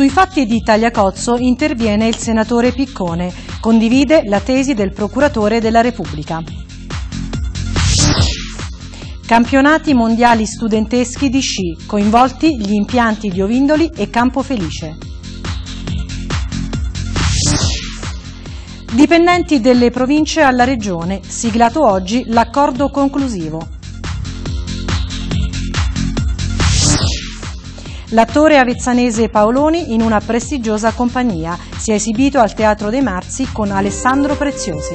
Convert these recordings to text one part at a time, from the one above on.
Sui fatti di Tagliacozzo interviene il senatore Piccone, condivide la tesi del procuratore della Repubblica. Campionati mondiali studenteschi di sci, coinvolti gli impianti di Ovindoli e Campo Felice. Dipendenti delle province alla regione, siglato oggi l'accordo conclusivo. L'attore avezzanese Paoloni in una prestigiosa compagnia si è esibito al Teatro dei Marzi con Alessandro Preziosi.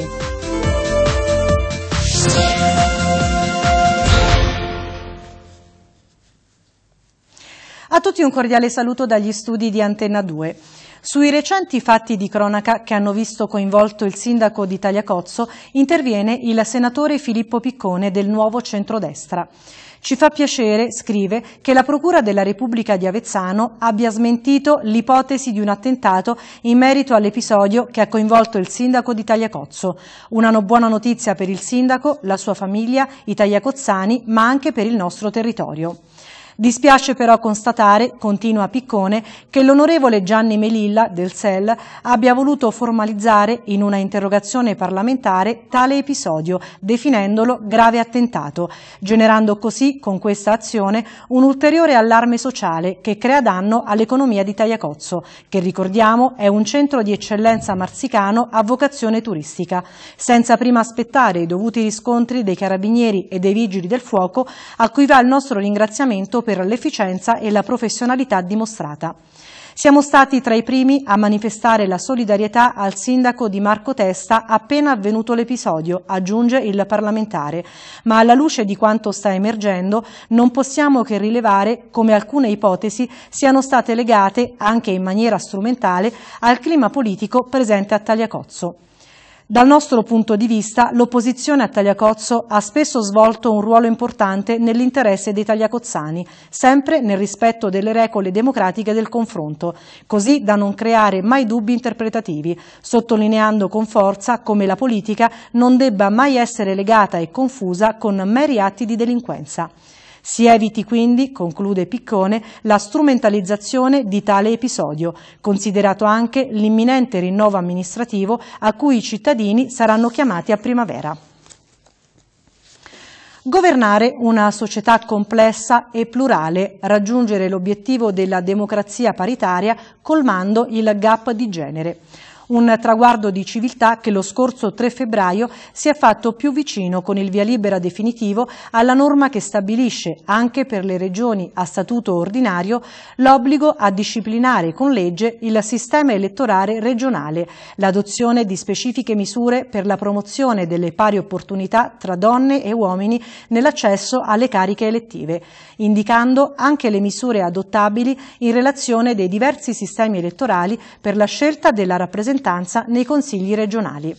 A tutti un cordiale saluto dagli studi di Antenna 2. Sui recenti fatti di cronaca che hanno visto coinvolto il sindaco di Tagliacozzo interviene il senatore Filippo Piccone del nuovo centrodestra. Ci fa piacere, scrive, che la Procura della Repubblica di Avezzano abbia smentito l'ipotesi di un attentato in merito all'episodio che ha coinvolto il sindaco di Tagliacozzo. Una no buona notizia per il sindaco, la sua famiglia, i tagliacozzani, ma anche per il nostro territorio. Dispiace però constatare, continua Piccone, che l'onorevole Gianni Melilla del SEL abbia voluto formalizzare in una interrogazione parlamentare tale episodio, definendolo grave attentato, generando così con questa azione un ulteriore allarme sociale che crea danno all'economia di Tagliacozzo, che ricordiamo è un centro di eccellenza marsicano a vocazione turistica. Senza prima aspettare i dovuti riscontri dei carabinieri e dei vigili del fuoco, a cui va il nostro ringraziamento per l'efficienza e la professionalità dimostrata. Siamo stati tra i primi a manifestare la solidarietà al sindaco di Marco Testa appena avvenuto l'episodio, aggiunge il parlamentare, ma alla luce di quanto sta emergendo non possiamo che rilevare come alcune ipotesi siano state legate, anche in maniera strumentale, al clima politico presente a Tagliacozzo. Dal nostro punto di vista, l'opposizione a Tagliacozzo ha spesso svolto un ruolo importante nell'interesse dei tagliacozzani, sempre nel rispetto delle regole democratiche del confronto, così da non creare mai dubbi interpretativi, sottolineando con forza come la politica non debba mai essere legata e confusa con meri atti di delinquenza. Si eviti quindi, conclude Piccone, la strumentalizzazione di tale episodio, considerato anche l'imminente rinnovo amministrativo a cui i cittadini saranno chiamati a primavera. Governare una società complessa e plurale, raggiungere l'obiettivo della democrazia paritaria colmando il gap di genere un traguardo di civiltà che lo scorso 3 febbraio si è fatto più vicino con il via libera definitivo alla norma che stabilisce, anche per le regioni a statuto ordinario, l'obbligo a disciplinare con legge il sistema elettorale regionale, l'adozione di specifiche misure per la promozione delle pari opportunità tra donne e uomini nell'accesso alle cariche elettive, indicando anche le misure adottabili in relazione dei diversi sistemi elettorali per la scelta della rappresentanza rappresentanza nei consigli regionali.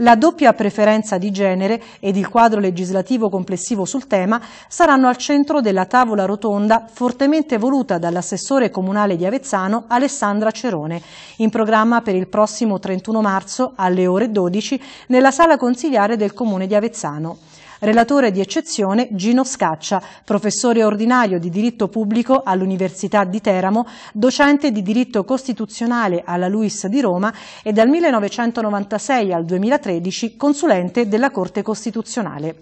La doppia preferenza di genere ed il quadro legislativo complessivo sul tema saranno al centro della tavola rotonda fortemente voluta dall'assessore comunale di Avezzano Alessandra Cerone, in programma per il prossimo 31 marzo alle ore 12 nella sala consigliare del comune di Avezzano relatore di eccezione Gino Scaccia, professore ordinario di diritto pubblico all'Università di Teramo, docente di diritto costituzionale alla Luis di Roma e dal 1996 al 2013 consulente della Corte Costituzionale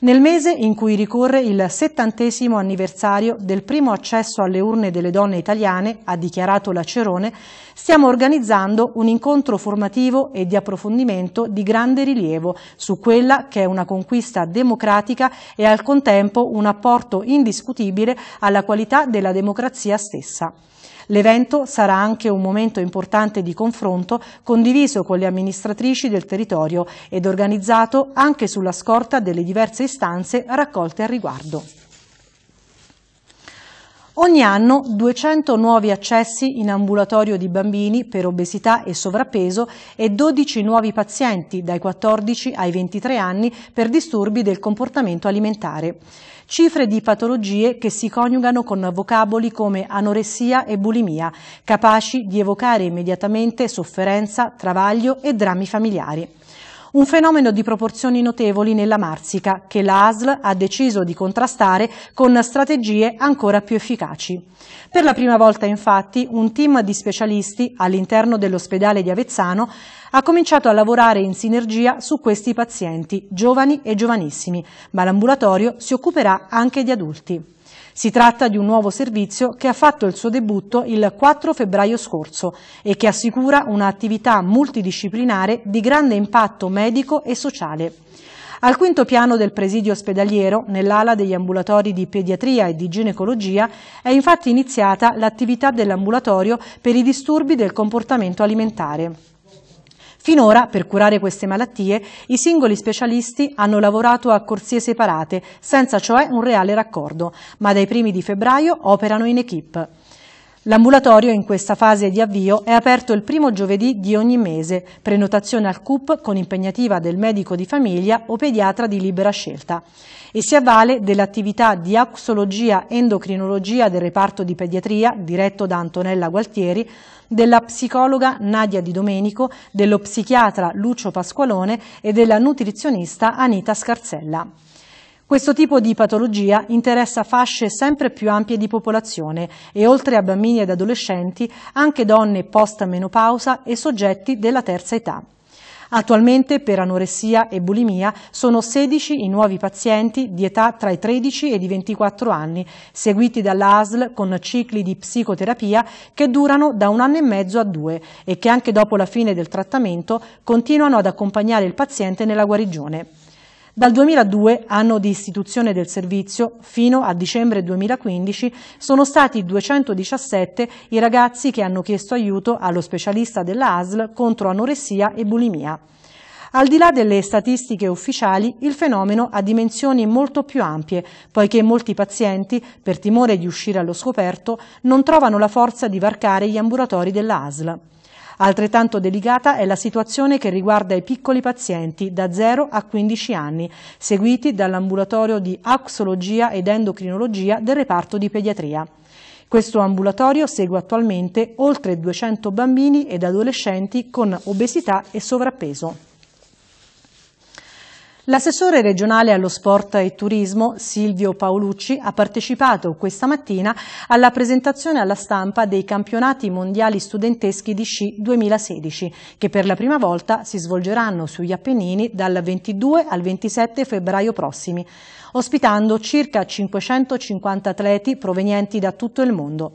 nel mese in cui ricorre il settantesimo anniversario del primo accesso alle urne delle donne italiane, ha dichiarato l'Acerone, stiamo organizzando un incontro formativo e di approfondimento di grande rilievo su quella che è una conquista democratica e al contempo un apporto indiscutibile alla qualità della democrazia stessa. L'evento sarà anche un momento importante di confronto condiviso con le amministratrici del territorio ed organizzato anche sulla scorta delle diverse istanze raccolte al riguardo. Ogni anno 200 nuovi accessi in ambulatorio di bambini per obesità e sovrappeso e 12 nuovi pazienti dai 14 ai 23 anni per disturbi del comportamento alimentare. Cifre di patologie che si coniugano con vocaboli come anoressia e bulimia, capaci di evocare immediatamente sofferenza, travaglio e drammi familiari. Un fenomeno di proporzioni notevoli nella Marsica che la ASL ha deciso di contrastare con strategie ancora più efficaci. Per la prima volta infatti un team di specialisti all'interno dell'ospedale di Avezzano ha cominciato a lavorare in sinergia su questi pazienti, giovani e giovanissimi, ma l'ambulatorio si occuperà anche di adulti. Si tratta di un nuovo servizio che ha fatto il suo debutto il 4 febbraio scorso e che assicura un'attività multidisciplinare di grande impatto medico e sociale. Al quinto piano del presidio ospedaliero, nell'ala degli ambulatori di pediatria e di ginecologia, è infatti iniziata l'attività dell'ambulatorio per i disturbi del comportamento alimentare. Finora, per curare queste malattie, i singoli specialisti hanno lavorato a corsie separate, senza cioè un reale raccordo, ma dai primi di febbraio operano in equip. L'ambulatorio in questa fase di avvio è aperto il primo giovedì di ogni mese, prenotazione al CUP con impegnativa del medico di famiglia o pediatra di libera scelta e si avvale dell'attività di axologia endocrinologia del reparto di pediatria diretto da Antonella Gualtieri, della psicologa Nadia Di Domenico, dello psichiatra Lucio Pasqualone e della nutrizionista Anita Scarzella. Questo tipo di patologia interessa fasce sempre più ampie di popolazione e oltre a bambini ed adolescenti anche donne post-menopausa e soggetti della terza età. Attualmente per anoressia e bulimia sono 16 i nuovi pazienti di età tra i 13 e i 24 anni, seguiti dall'ASL con cicli di psicoterapia che durano da un anno e mezzo a due e che anche dopo la fine del trattamento continuano ad accompagnare il paziente nella guarigione. Dal 2002, anno di istituzione del servizio, fino a dicembre 2015 sono stati 217 i ragazzi che hanno chiesto aiuto allo specialista della ASL contro anoressia e bulimia. Al di là delle statistiche ufficiali, il fenomeno ha dimensioni molto più ampie, poiché molti pazienti, per timore di uscire allo scoperto, non trovano la forza di varcare gli ambulatori della ASL. Altrettanto delicata è la situazione che riguarda i piccoli pazienti da 0 a 15 anni, seguiti dall'ambulatorio di axologia ed endocrinologia del reparto di pediatria. Questo ambulatorio segue attualmente oltre 200 bambini ed adolescenti con obesità e sovrappeso. L'assessore regionale allo sport e turismo Silvio Paolucci ha partecipato questa mattina alla presentazione alla stampa dei campionati mondiali studenteschi di sci 2016 che per la prima volta si svolgeranno sugli Appennini dal 22 al 27 febbraio prossimi, ospitando circa 550 atleti provenienti da tutto il mondo.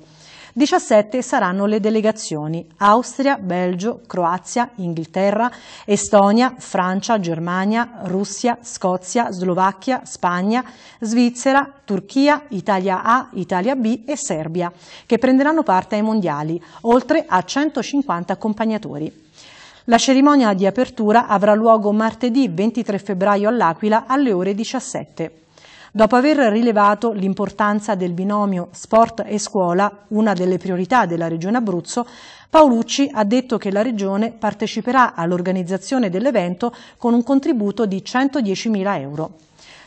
17 saranno le delegazioni Austria, Belgio, Croazia, Inghilterra, Estonia, Francia, Germania, Russia, Scozia, Slovacchia, Spagna, Svizzera, Turchia, Italia A, Italia B e Serbia, che prenderanno parte ai mondiali, oltre a 150 accompagnatori. La cerimonia di apertura avrà luogo martedì 23 febbraio all'Aquila alle ore 17. Dopo aver rilevato l'importanza del binomio sport e scuola, una delle priorità della Regione Abruzzo, Paolucci ha detto che la Regione parteciperà all'organizzazione dell'evento con un contributo di 110.000 euro.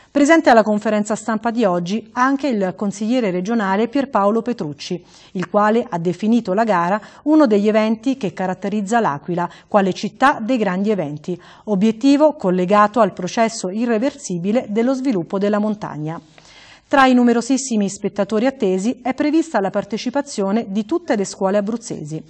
Presente alla conferenza stampa di oggi anche il consigliere regionale Pierpaolo Petrucci, il quale ha definito la gara uno degli eventi che caratterizza l'Aquila quale città dei grandi eventi, obiettivo collegato al processo irreversibile dello sviluppo della montagna. Tra i numerosissimi spettatori attesi è prevista la partecipazione di tutte le scuole abruzzesi.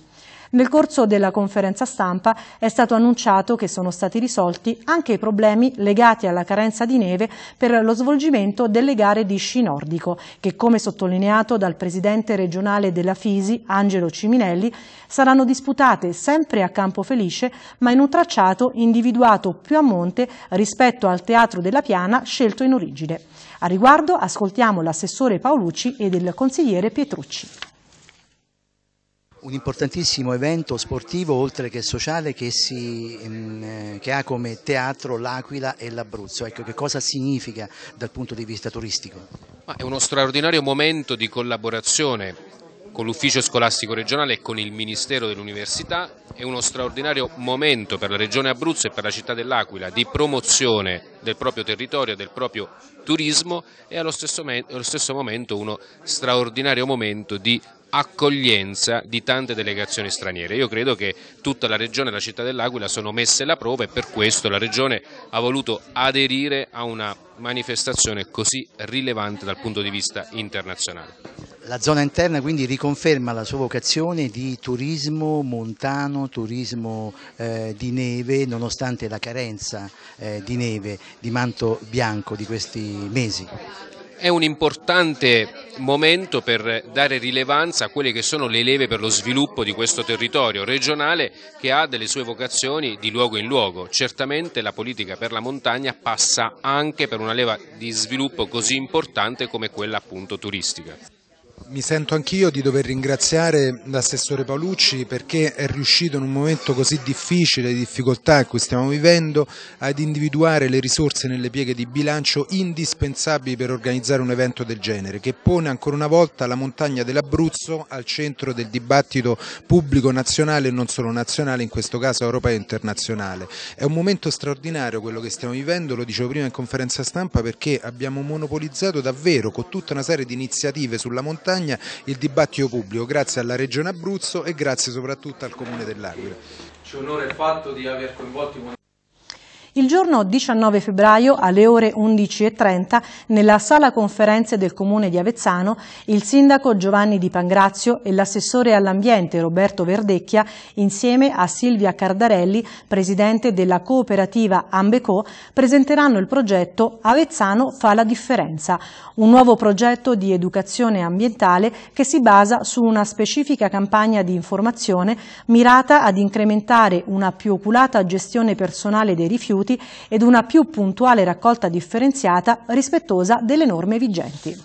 Nel corso della conferenza stampa è stato annunciato che sono stati risolti anche i problemi legati alla carenza di neve per lo svolgimento delle gare di sci nordico, che come sottolineato dal presidente regionale della Fisi, Angelo Ciminelli, saranno disputate sempre a Campo Felice, ma in un tracciato individuato più a monte rispetto al Teatro della Piana scelto in origine. A riguardo ascoltiamo l'assessore Paolucci ed il consigliere Pietrucci un importantissimo evento sportivo oltre che sociale che, si, mm, eh, che ha come teatro l'Aquila e l'Abruzzo. Ecco, che cosa significa dal punto di vista turistico? Ma è uno straordinario momento di collaborazione con l'ufficio scolastico regionale e con il Ministero dell'Università, è uno straordinario momento per la Regione Abruzzo e per la città dell'Aquila di promozione del proprio territorio, del proprio turismo e allo stesso, allo stesso momento uno straordinario momento di accoglienza di tante delegazioni straniere. Io credo che tutta la regione e la città dell'Aquila sono messe alla prova e per questo la regione ha voluto aderire a una manifestazione così rilevante dal punto di vista internazionale. La zona interna quindi riconferma la sua vocazione di turismo montano, turismo eh, di neve, nonostante la carenza eh, di neve, di manto bianco di questi mesi è un importante momento per dare rilevanza a quelle che sono le leve per lo sviluppo di questo territorio regionale che ha delle sue vocazioni di luogo in luogo. Certamente la politica per la montagna passa anche per una leva di sviluppo così importante come quella appunto turistica mi sento anch'io di dover ringraziare l'assessore Paolucci perché è riuscito in un momento così difficile di difficoltà in cui stiamo vivendo ad individuare le risorse nelle pieghe di bilancio indispensabili per organizzare un evento del genere che pone ancora una volta la montagna dell'Abruzzo al centro del dibattito pubblico nazionale e non solo nazionale, in questo caso europeo e internazionale. È un momento straordinario quello che stiamo vivendo, lo dicevo prima in conferenza stampa perché abbiamo monopolizzato davvero con tutta una serie di iniziative sulla montagna montagna il dibattito pubblico, grazie alla Regione Abruzzo e grazie soprattutto al Comune dell'Aquila. C'è onore fatto di aver coinvolto il giorno 19 febbraio alle ore 11.30 nella sala conferenze del comune di Avezzano il sindaco Giovanni Di Pangrazio e l'assessore all'ambiente Roberto Verdecchia insieme a Silvia Cardarelli, presidente della cooperativa Ambeco, presenteranno il progetto Avezzano fa la differenza, un nuovo progetto di educazione ambientale che si basa su una specifica campagna di informazione mirata ad incrementare una più oculata gestione personale dei rifiuti rifiuti ed una più puntuale raccolta differenziata rispettosa delle norme vigenti.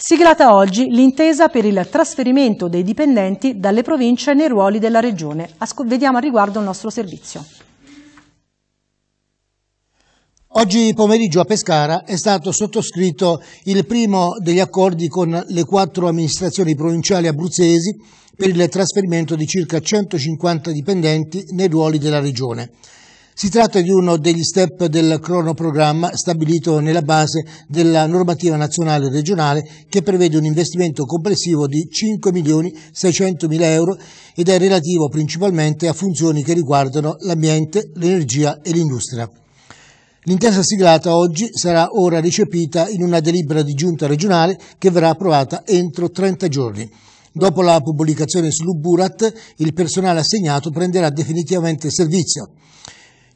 Siglata oggi l'intesa per il trasferimento dei dipendenti dalle province nei ruoli della Regione. Asco vediamo a riguardo il nostro servizio. Oggi pomeriggio a Pescara è stato sottoscritto il primo degli accordi con le quattro amministrazioni provinciali abruzzesi per il trasferimento di circa 150 dipendenti nei ruoli della Regione. Si tratta di uno degli step del cronoprogramma stabilito nella base della normativa nazionale e regionale che prevede un investimento complessivo di 5.600.000 euro ed è relativo principalmente a funzioni che riguardano l'ambiente, l'energia e l'industria. L'intesa siglata oggi sarà ora recepita in una delibera di giunta regionale che verrà approvata entro 30 giorni. Dopo la pubblicazione sull'Uburat, il personale assegnato prenderà definitivamente servizio.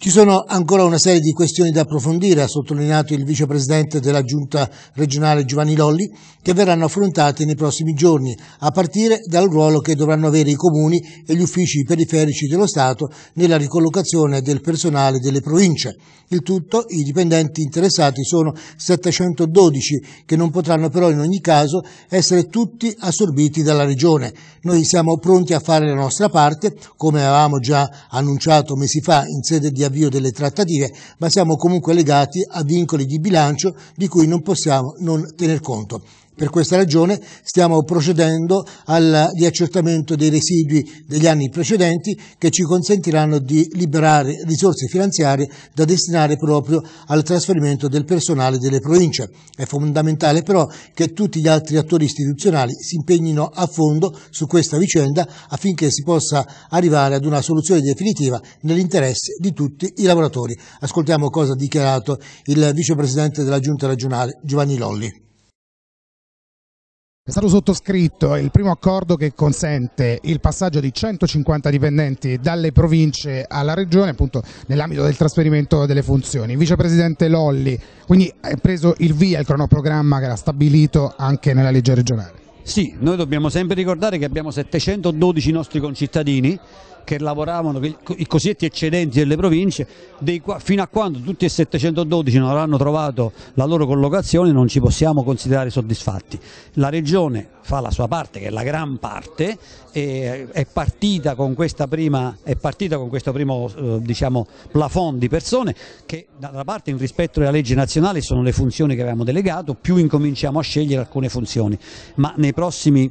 Ci sono ancora una serie di questioni da approfondire, ha sottolineato il vicepresidente della giunta regionale Giovanni Lolli, che verranno affrontate nei prossimi giorni, a partire dal ruolo che dovranno avere i comuni e gli uffici periferici dello Stato nella ricollocazione del personale delle province. Il tutto, i dipendenti interessati sono 712, che non potranno però in ogni caso essere tutti assorbiti dalla Regione. Noi siamo pronti a fare la nostra parte, come avevamo già annunciato mesi fa in sede di avviso l'avvio delle trattative, ma siamo comunque legati a vincoli di bilancio di cui non possiamo non tener conto. Per questa ragione stiamo procedendo al riaccertamento dei residui degli anni precedenti che ci consentiranno di liberare risorse finanziarie da destinare proprio al trasferimento del personale delle province. È fondamentale però che tutti gli altri attori istituzionali si impegnino a fondo su questa vicenda affinché si possa arrivare ad una soluzione definitiva nell'interesse di tutti i lavoratori. Ascoltiamo cosa ha dichiarato il vicepresidente della Giunta regionale Giovanni Lolli. È stato sottoscritto il primo accordo che consente il passaggio di 150 dipendenti dalle province alla regione appunto nell'ambito del trasferimento delle funzioni. Vicepresidente Lolli, quindi è preso il via il cronoprogramma che era stabilito anche nella legge regionale. Sì, noi dobbiamo sempre ricordare che abbiamo 712 nostri concittadini che lavoravano, i cosiddetti eccedenti delle province, dei, fino a quando tutti e 712 non avranno trovato la loro collocazione non ci possiamo considerare soddisfatti. La Regione fa la sua parte, che è la gran parte, è partita con, prima, è partita con questo primo eh, diciamo, plafond di persone che dalla parte in rispetto alle legge nazionale sono le funzioni che avevamo delegato, più incominciamo a scegliere alcune funzioni, ma nei prossimi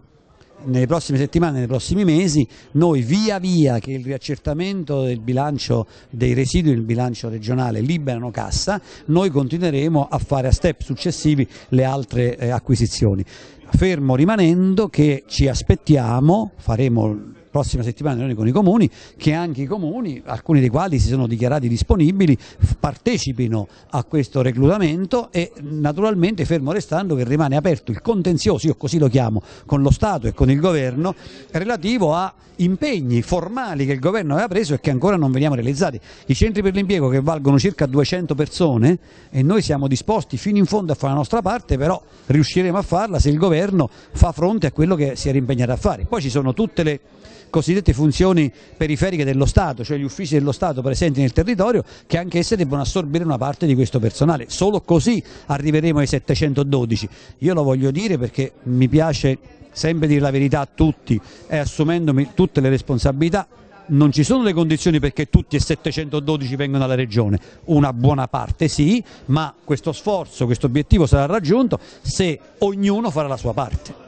nelle prossime settimane, nei prossimi mesi, noi via via che il riaccertamento del bilancio dei residui del bilancio regionale liberano cassa, noi continueremo a fare a step successivi le altre eh, acquisizioni. Fermo rimanendo che ci aspettiamo, faremo prossima settimana riunione con i comuni, che anche i comuni, alcuni dei quali si sono dichiarati disponibili, partecipino a questo reclutamento e naturalmente fermo restando che rimane aperto il contenzioso, io così lo chiamo, con lo Stato e con il governo relativo a impegni formali che il governo aveva preso e che ancora non veniamo realizzati. I centri per l'impiego che valgono circa 200 persone e noi siamo disposti fino in fondo a fare la nostra parte, però riusciremo a farla se il governo fa fronte a quello che si era impegnato a fare. Poi ci sono tutte le cosiddette funzioni periferiche dello Stato, cioè gli uffici dello Stato presenti nel territorio, che anche esse debbono assorbire una parte di questo personale. Solo così arriveremo ai 712. Io lo voglio dire perché mi piace sempre dire la verità a tutti e assumendomi tutte le responsabilità non ci sono le condizioni perché tutti e 712 vengono alla regione, una buona parte sì, ma questo sforzo, questo obiettivo sarà raggiunto se ognuno farà la sua parte.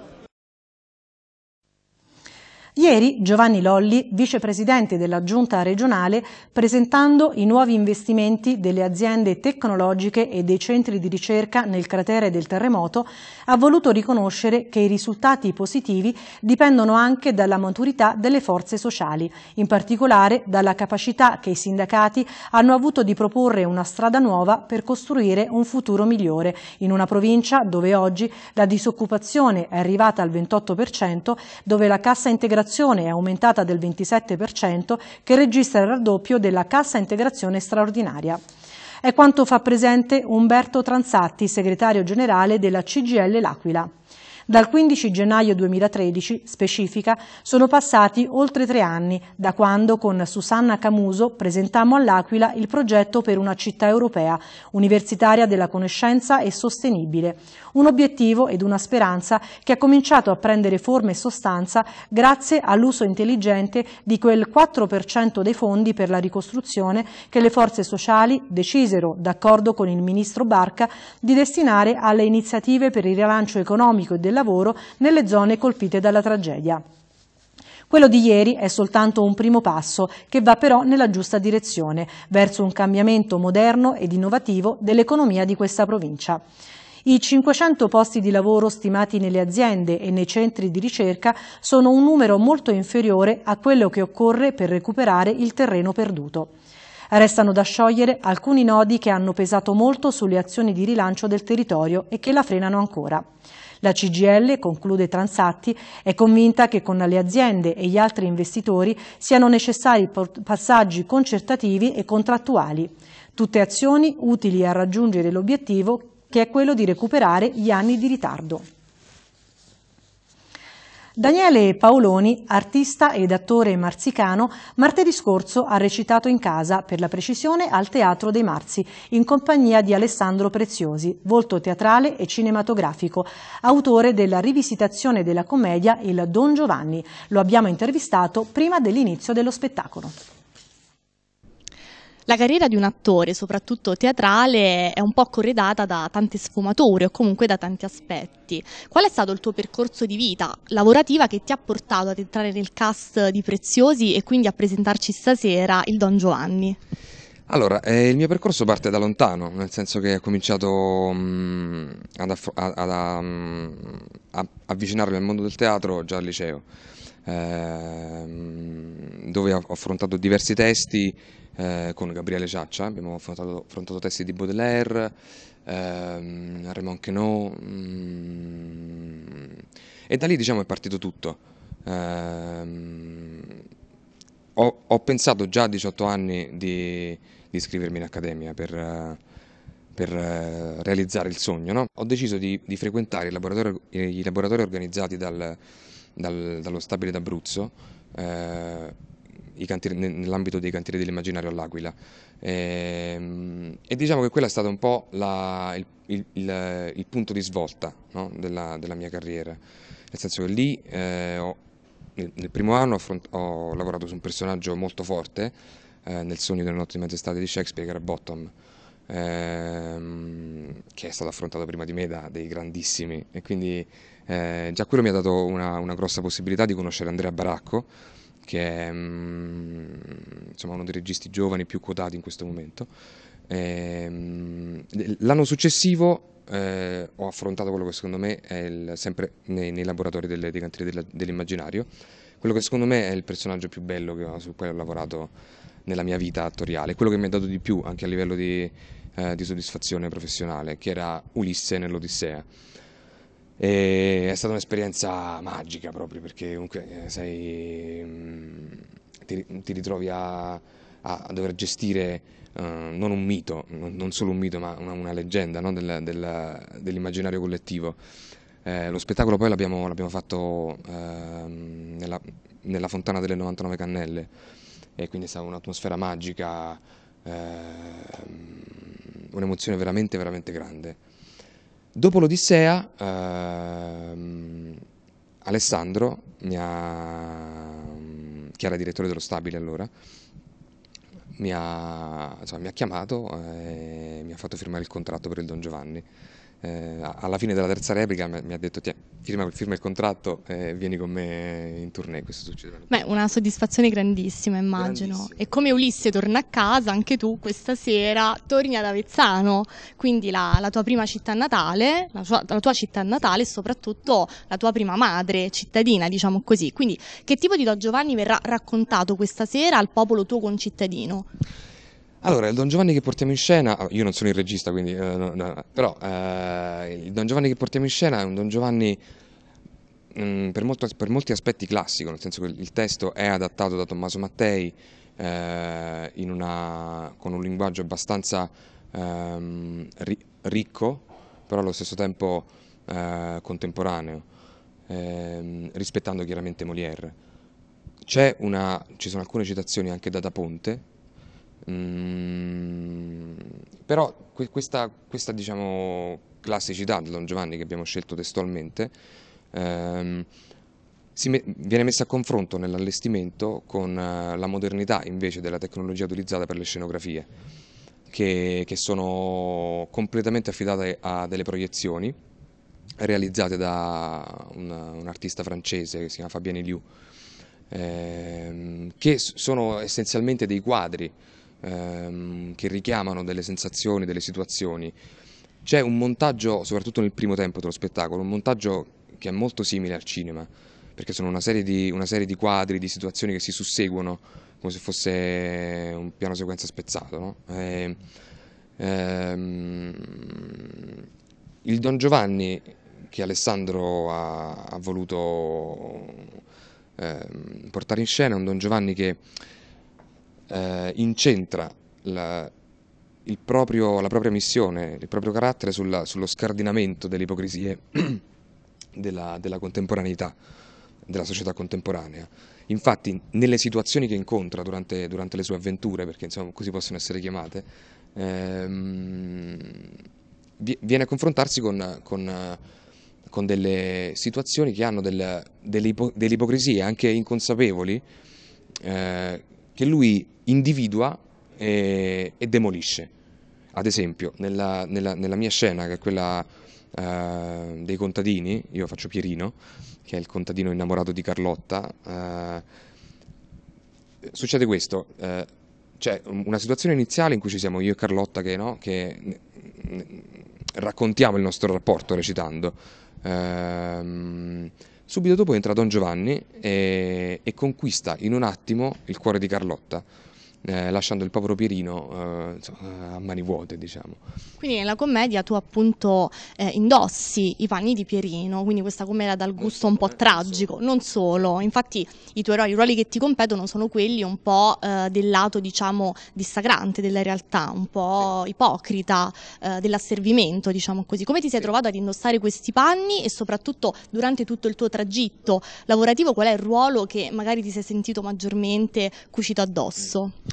Ieri Giovanni Lolli, vicepresidente della Giunta regionale, presentando i nuovi investimenti delle aziende tecnologiche e dei centri di ricerca nel cratere del terremoto, ha voluto riconoscere che i risultati positivi dipendono anche dalla maturità delle forze sociali, in particolare dalla capacità che i sindacati hanno avuto di proporre una strada nuova per costruire un futuro migliore in una provincia dove oggi la disoccupazione è arrivata al 28%, dove la cassa integrazione inflazione è aumentata del 27% che registra il raddoppio della cassa integrazione straordinaria. È quanto fa presente Umberto Transatti, segretario generale della CGL L'Aquila. Dal 15 gennaio 2013, specifica, sono passati oltre tre anni da quando con Susanna Camuso presentammo all'Aquila il progetto per una città europea, universitaria della conoscenza e sostenibile. Un obiettivo ed una speranza che ha cominciato a prendere forma e sostanza grazie all'uso intelligente di quel 4% dei fondi per la ricostruzione che le forze sociali decisero, d'accordo con il ministro Barca, di destinare alle iniziative per il rilancio economico e della del lavoro nelle zone colpite dalla tragedia. Quello di ieri è soltanto un primo passo che va però nella giusta direzione, verso un cambiamento moderno ed innovativo dell'economia di questa provincia. I 500 posti di lavoro stimati nelle aziende e nei centri di ricerca sono un numero molto inferiore a quello che occorre per recuperare il terreno perduto. Restano da sciogliere alcuni nodi che hanno pesato molto sulle azioni di rilancio del territorio e che la frenano ancora. La CGL, conclude Transatti, è convinta che con le aziende e gli altri investitori siano necessari passaggi concertativi e contrattuali. Tutte azioni utili a raggiungere l'obiettivo che è quello di recuperare gli anni di ritardo. Daniele Paoloni, artista ed attore marzicano, martedì scorso ha recitato in casa, per la precisione, al Teatro dei Marzi, in compagnia di Alessandro Preziosi, volto teatrale e cinematografico, autore della rivisitazione della commedia Il Don Giovanni. Lo abbiamo intervistato prima dell'inizio dello spettacolo. La carriera di un attore, soprattutto teatrale, è un po' corredata da tante sfumature o comunque da tanti aspetti. Qual è stato il tuo percorso di vita lavorativa che ti ha portato ad entrare nel cast di Preziosi e quindi a presentarci stasera il Don Giovanni? Allora, eh, il mio percorso parte da lontano, nel senso che ho cominciato mh, mm, ad, ad, mm, ad avvicinarmi al mondo del teatro già al liceo, eh, dove ho affrontato diversi testi eh, con Gabriele Giaccia, abbiamo affrontato, affrontato testi di Baudelaire, ehm, Raymond Queneau mm, e da lì diciamo è partito tutto. Ehm, ho, ho, pensato già a 18 anni di, di iscrivermi in accademia per per eh, realizzare il sogno. No? Ho deciso di, di frequentare i laboratori, i laboratori organizzati dal, dal, dallo stabile d'Abruzzo eh, cantieri, nell'ambito dei cantieri dell'immaginario all'Aquila. E, ehm, e, diciamo che quello è stato un po' la, il, il, il, il, punto di svolta no? della, della, mia carriera, nel senso che lì eh, ho, nel, nel, primo anno affront- ho lavorato su un personaggio molto forte eh, nel sogno della notte di mezz'estate di Shakespeare, che era Bottom. Ehm, che è stato affrontato prima di me da dei grandissimi e quindi eh, già quello mi ha dato una, una grossa possibilità di conoscere Andrea Baracco che è mm, insomma, uno dei registi giovani più quotati in questo momento. Ehm, l'anno successivo eh, ho affrontato quello che secondo me è il, sempre nei, nei laboratori delle, dei cantieri della, dell'immaginario, quello che secondo me è il personaggio più bello ho, su cui ho lavorato nella mia vita attoriale, quello che mi ha dato di più anche a livello di, eh, di soddisfazione professionale, che era Ulisse nell'Odissea. E è stata un'esperienza magica proprio perché comunque eh, sei, mm, ti, ti, ritrovi a, a dover gestire uh, non un mito, non solo un mito, ma una, una leggenda no? del, del, dell'immaginario collettivo. Eh, lo spettacolo poi l'abbiamo, l'abbiamo fatto eh, nella, nella, fontana delle 99 cannelle e quindi è stata un'atmosfera magica, eh, un'emozione veramente veramente grande. Dopo l'Odissea, ehm, Alessandro, mia, che era direttore dello stabile allora, mi ha, insomma, mi ha chiamato eh, e mi ha fatto firmare il contratto per il Don Giovanni eh, alla fine della terza replica mi, ha detto firma, firma, il contratto e vieni con me in tournée, questo succede. Beh, una soddisfazione grandissima immagino. Grandissima. E come Ulisse torna a casa, anche tu questa sera torni ad Avezzano, quindi la, la tua prima città natale, la, la tua città natale e soprattutto la tua prima madre cittadina, diciamo così. Quindi che tipo di Don Giovanni verrà raccontato questa sera al popolo tuo concittadino? Allora, il Don Giovanni che portiamo in scena, ah, io non sono il regista, quindi, eh, no, no, però eh, il Don Giovanni che portiamo in scena è un Don Giovanni mh, mm, per, molto, per, molti aspetti classico, nel senso che il testo è adattato da Tommaso Mattei eh, una, con un linguaggio abbastanza ehm, ri, ricco, però allo stesso tempo eh, contemporaneo, ehm, rispettando chiaramente Molière. Una, ci sono alcune citazioni anche da Da Ponte, Mm, però questa, questa diciamo, classicità di Don Giovanni che abbiamo scelto testualmente ehm, me viene messa a confronto nell'allestimento con eh, la modernità invece della tecnologia utilizzata per le scenografie che, che sono completamente affidate a delle proiezioni realizzate da un, un artista francese che si chiama Fabien Liu ehm, che sono essenzialmente dei quadri ehm, che richiamano delle sensazioni, delle situazioni. C'è un montaggio, soprattutto nel primo tempo dello spettacolo, un montaggio che è molto simile al cinema, perché sono una serie di, una serie di quadri, di situazioni che si susseguono come se fosse un piano sequenza spezzato. No? E, ehm, ehm, il Don Giovanni che Alessandro ha, ha voluto eh, portare in scena è un Don Giovanni che eh, incentra la, proprio, la, propria missione, il proprio carattere sulla, sullo scardinamento delle ipocrisie della, della contemporaneità, della società contemporanea. Infatti, nelle situazioni che incontra durante, durante le sue avventure, perché insomma, così possono essere chiamate, ehm, viene a confrontarsi con, con, con, delle situazioni che hanno del, delle, ipo, ipocrisie, anche inconsapevoli, eh, che lui individua e, eh, e demolisce. Ad esempio, nella, nella, nella, mia scena, che è quella eh, dei contadini, io faccio Pierino, che è il contadino innamorato di Carlotta, eh, succede questo. Eh, c'è una situazione iniziale in cui ci siamo io e Carlotta che, no, che mm, mm, raccontiamo il nostro rapporto recitando. Ehm, Subito dopo entra Don Giovanni e, eh, e conquista in un attimo il cuore di Carlotta eh, lasciando il povero Pierino eh, eh, a mani vuote, diciamo. Quindi nella commedia tu appunto eh, indossi i panni di Pierino, quindi questa commedia dal gusto un po' eh, eh, tragico, non solo, infatti i tuoi ruoli, i ruoli che ti competono sono quelli un po' del lato diciamo dissacrante della realtà, un po' sì. ipocrita, dell'asservimento diciamo così. Come ti sei sì. trovato ad indossare questi panni e soprattutto durante tutto il tuo tragitto lavorativo qual è il ruolo che magari ti sei sentito maggiormente cucito addosso? Sì. Mm.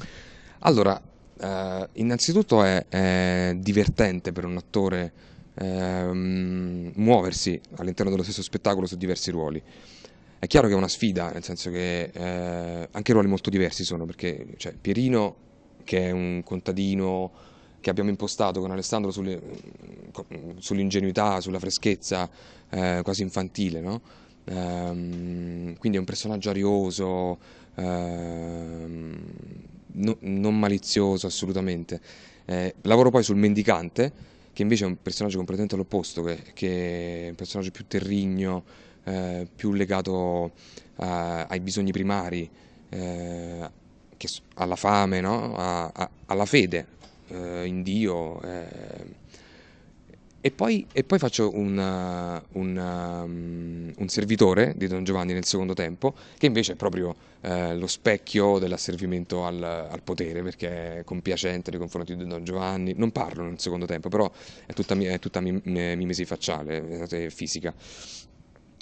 Allora, eh, innanzitutto è, è, divertente per un attore ehm, muoversi all'interno dello stesso spettacolo su diversi ruoli. È chiaro che è una sfida, nel senso che eh, anche ruoli molto diversi sono, perché cioè, Pierino, che è un contadino che abbiamo impostato con Alessandro sulle, sull'ingenuità, sulla freschezza eh, quasi infantile, no? ehm, quindi è un personaggio arioso, ehm, no, non malizioso assolutamente. Eh, lavoro poi sul mendicante, che invece è un personaggio completamente all'opposto, che, che è un personaggio più terrigno, eh, più legato a, eh, ai bisogni primari, eh, alla fame, no? a, a, alla fede eh, in Dio eh, e poi, e poi, faccio una, eh, una, ehm, un, servitore di Don Giovanni nel secondo tempo, che invece è proprio eh, lo specchio dell'asservimento al, al, potere, perché è compiacente nei confronti di Don Giovanni. Non parlo nel secondo tempo, però è tutta, è tutta mimesi facciale, è fisica.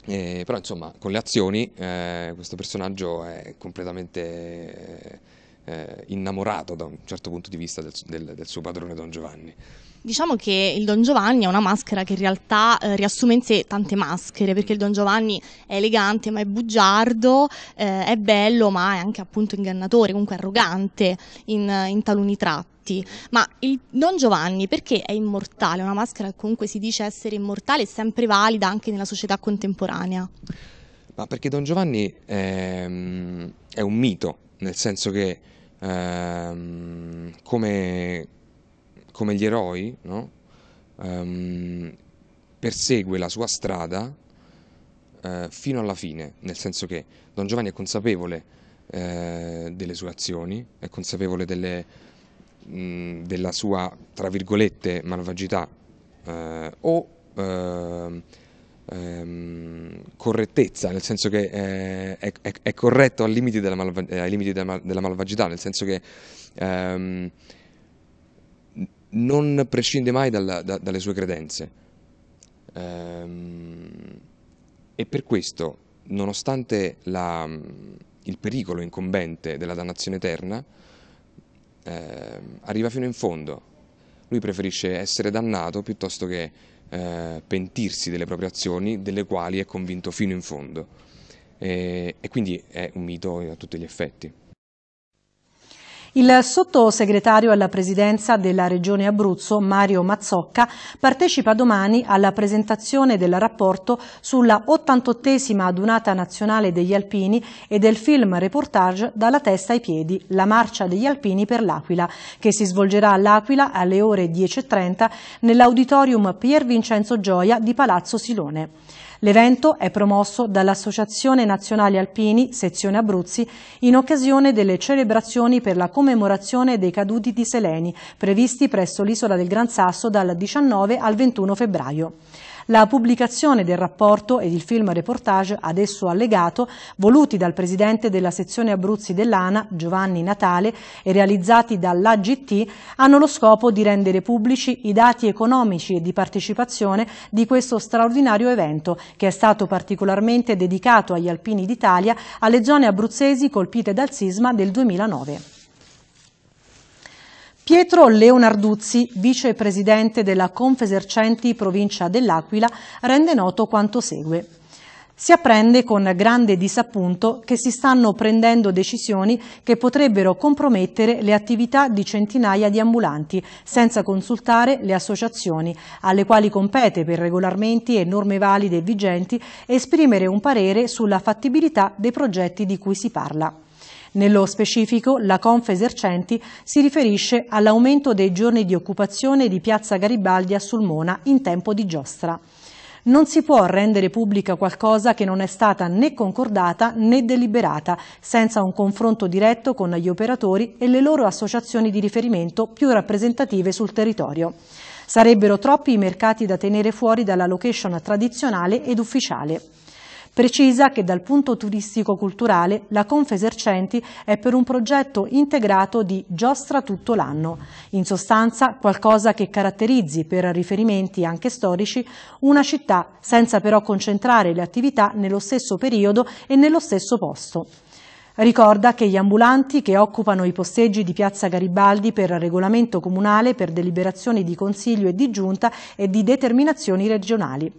Eh, però insomma, con le azioni eh, questo personaggio è completamente eh, innamorato da un certo punto di vista del, del, del suo padrone Don Giovanni. Diciamo che il Don Giovanni è una maschera che in realtà eh, riassume in sé tante maschere, perché il Don Giovanni è elegante ma è bugiardo, eh, è bello ma è anche appunto ingannatore, comunque arrogante in, in taluni tratti. Ma il Don Giovanni perché è immortale? Una maschera che comunque si dice essere immortale e sempre valida anche nella società contemporanea. Ma perché Don Giovanni è, mm, è un mito, nel senso che ehm, come come gli eroi, no? um, persegue la sua strada uh, fino alla fine, nel senso che Don Giovanni è consapevole uh, delle sue azioni, è consapevole delle, mh, della sua, tra virgolette, malvagità uh, o um, correttezza, nel senso che è, è, è corretto limiti della malva- ai limiti della, mal- della, malvagità, nel senso che... Um, non prescinde mai dalla, da, dalle sue credenze. Ehm, e per questo, nonostante la, il pericolo incombente della dannazione eterna, eh, arriva fino in fondo. Lui preferisce essere dannato piuttosto che eh, pentirsi delle proprie azioni, delle quali è convinto fino in fondo. E, e quindi è un mito a tutti gli effetti. Il sottosegretario alla presidenza della Regione Abruzzo, Mario Mazzocca, partecipa domani alla presentazione del rapporto sulla 88esima adunata nazionale degli Alpini e del film reportage Dalla testa ai piedi, la marcia degli Alpini per l'Aquila, che si svolgerà all'Aquila alle ore 10.30 nell'auditorium Pier Vincenzo Gioia di Palazzo Silone. L'evento è promosso dall'Associazione Nazionale Alpini, sezione Abruzzi, in occasione delle celebrazioni per la commemorazione dei caduti di Seleni, previsti presso l'isola del Gran Sasso dal 19 al 21 febbraio la pubblicazione del rapporto ed il film reportage ad esso allegato, voluti dal presidente della sezione Abruzzi dell'ANA, Giovanni Natale, e realizzati dall'AGT, hanno lo scopo di rendere pubblici i dati economici e di partecipazione di questo straordinario evento, che è stato particolarmente dedicato agli alpini d'Italia, alle zone abruzzesi colpite dal sisma del 2009. Pietro Leonarduzzi, vicepresidente della Confesercenti provincia dell'Aquila, rende noto quanto segue. Si apprende con grande disappunto che si stanno prendendo decisioni che potrebbero compromettere le attività di centinaia di ambulanti, senza consultare le associazioni, alle quali compete per regolamenti e norme valide e vigenti esprimere un parere sulla fattibilità dei progetti di cui si parla. Nello specifico, la Confesercenti si riferisce all'aumento dei giorni di occupazione di Piazza Garibaldi a Sulmona in tempo di giostra. Non si può rendere pubblica qualcosa che non è stata né concordata né deliberata, senza un confronto diretto con gli operatori e le loro associazioni di riferimento più rappresentative sul territorio. Sarebbero troppi i mercati da tenere fuori dalla location tradizionale ed ufficiale. Precisa che dal punto turistico-culturale la Confesercenti commercianti è per un progetto integrato di giostra tutto l'anno. In sostanza qualcosa che caratterizzi per riferimenti anche storici una città senza però concentrare le attività nello stesso periodo e nello stesso posto. Ricorda che gli ambulanti che occupano i posteggi di Piazza Garibaldi per regolamento comunale, per deliberazioni di consiglio e di giunta e di determinazioni regionali.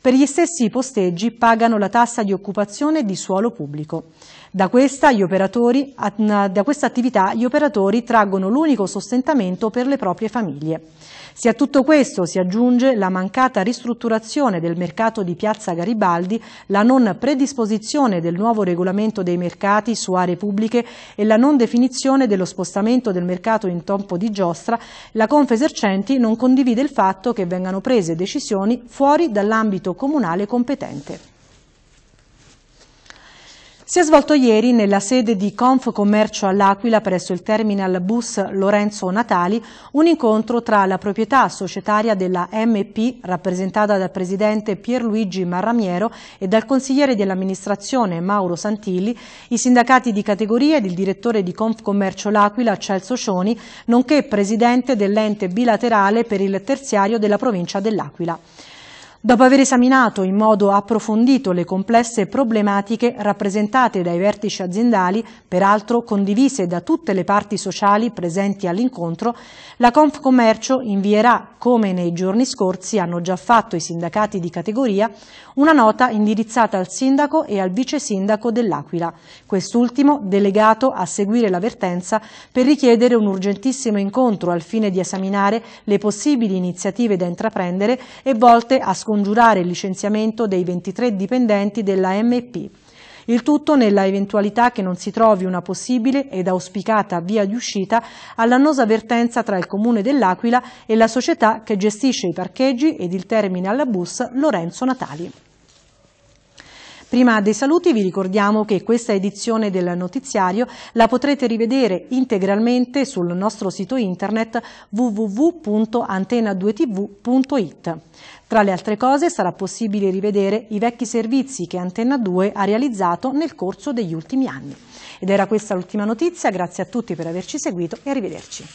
Per gli stessi posteggi pagano la tassa di occupazione di suolo pubblico. Da questa, da questa attività gli operatori traggono l'unico sostentamento per le proprie famiglie. Se a tutto questo si aggiunge la mancata ristrutturazione del mercato di Piazza Garibaldi, la non predisposizione del nuovo regolamento dei mercati su aree pubbliche e la non definizione dello spostamento del mercato in tempo di giostra, la Confesercenti non condivide il fatto che vengano prese decisioni fuori dall'ambito comunale competente si è svolto ieri nella sede di Confcommercio all'Aquila presso il terminal bus Lorenzo Natali un incontro tra la proprietà societaria della MP, rappresentata dal presidente Pierluigi Marramiero e dal consigliere dell'amministrazione Mauro Santilli, i sindacati di categoria ed il direttore di Confcommercio l'Aquila Celso Cioni, nonché presidente dell'ente bilaterale per il terziario della provincia dell'Aquila. Dopo aver esaminato in modo approfondito le complesse problematiche rappresentate dai vertici aziendali, peraltro condivise da tutte le parti sociali presenti all'incontro, la Confcommercio invierà, come nei giorni scorsi hanno già fatto i sindacati di categoria, una nota indirizzata al sindaco e al vice sindaco dell'Aquila, quest'ultimo delegato a seguire l'avvertenza per richiedere un urgentissimo incontro al fine di esaminare le possibili iniziative da intraprendere e volte a scoprire scongiurare il licenziamento dei 23 dipendenti della MP. Il tutto nella eventualità che non si trovi una possibile ed auspicata via di uscita all'annosa vertenza tra il Comune dell'Aquila e la società che gestisce i parcheggi ed il terminal bus Lorenzo Natali. Prima dei saluti vi ricordiamo che questa edizione del notiziario la potrete rivedere integralmente sul nostro sito internet www.antena2tv.it. Tra le altre cose sarà possibile rivedere i vecchi servizi che Antenna 2 ha realizzato nel corso degli ultimi anni. Ed era questa l'ultima notizia, grazie a tutti per averci seguito e arrivederci.